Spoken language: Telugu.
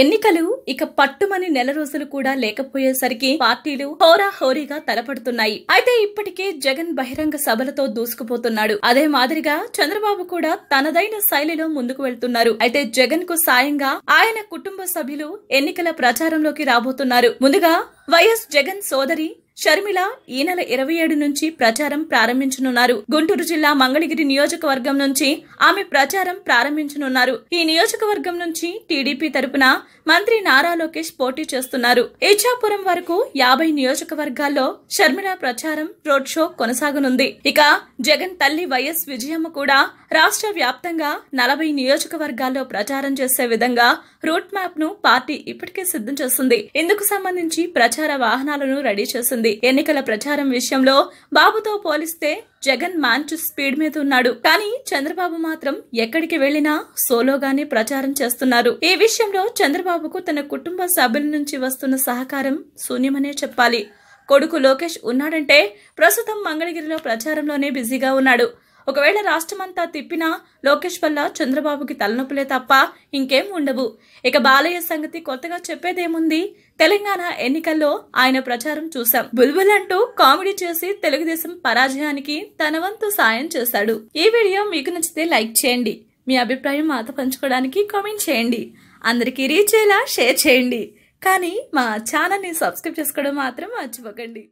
ఎన్నికలు ఇక పట్టుమని నెల రోజులు కూడా లేకపోయేసరికి పార్టీలు హోరా హోరీగా తలపడుతున్నాయి అయితే ఇప్పటికే జగన్ బహిరంగ సభలతో దూసుకుపోతున్నాడు అదే మాదిరిగా చంద్రబాబు కూడా తనదైన శైలిలో ముందుకు వెళ్తున్నారు అయితే జగన్ కు సాయంగా ఆయన కుటుంబ సభ్యులు ఎన్నికల ప్రచారంలోకి రాబోతున్నారు ముందుగా వైఎస్ జగన్ సోదరి షర్మిల ఈ నెల ఇరవై ఏడు నుంచి ప్రచారం ప్రారంభించనున్నారు గుంటూరు జిల్లా మంగళగిరి నియోజకవర్గం నుంచి ఆమె ప్రచారం ప్రారంభించనున్నారు ఈ నియోజకవర్గం నుంచి టీడీపీ తరపున మంత్రి నారా లోకేష్ పోటీ చేస్తున్నారు ఇచ్చాపురం వరకు యాభై నియోజకవర్గాల్లో షర్మిల ప్రచారం రోడ్ షో కొనసాగనుంది ఇక జగన్ తల్లి వైఎస్ విజయమ్మ కూడా రాష్ట్ర వ్యాప్తంగా నలభై నియోజకవర్గాల్లో ప్రచారం చేసే విధంగా రూట్ మ్యాప్ ను పార్టీ ఇప్పటికే సిద్ధం చేస్తుంది ఇందుకు సంబంధించి ప్రచార వాహనాలను రెడీ చేసింది ఉంది ఎన్నికల ప్రచారం విషయంలో బాబుతో పోలిస్తే జగన్ మ్యాన్చ్ స్పీడ్ మీద ఉన్నాడు కానీ చంద్రబాబు మాత్రం ఎక్కడికి వెళ్లినా సోలోగానే ప్రచారం చేస్తున్నారు ఈ విషయంలో చంద్రబాబుకు తన కుటుంబ సభ్యుల నుంచి వస్తున్న సహకారం శూన్యమనే చెప్పాలి కొడుకు లోకేష్ ఉన్నాడంటే ప్రస్తుతం మంగళగిరిలో ప్రచారంలోనే బిజీగా ఉన్నాడు ఒకవేళ రాష్ట్రమంతా తిప్పినా లోకేష్ వల్ల చంద్రబాబుకి తలనొప్పులే తప్ప ఇంకేం ఉండవు ఇక బాలయ్య సంగతి కొత్తగా చెప్పేదేముంది తెలంగాణ ఎన్నికల్లో ఆయన ప్రచారం చూశాం బుల్బుల్ అంటూ కామెడీ చేసి తెలుగుదేశం పరాజయానికి తన వంతు సాయం చేశాడు ఈ వీడియో మీకు నచ్చితే లైక్ చేయండి మీ అభిప్రాయం మాతో పంచుకోవడానికి కామెంట్ చేయండి అందరికీ రీచ్ అయ్యేలా షేర్ చేయండి కానీ మా ఛానల్ని సబ్స్క్రైబ్ చేసుకోవడం మాత్రం మర్చిపోకండి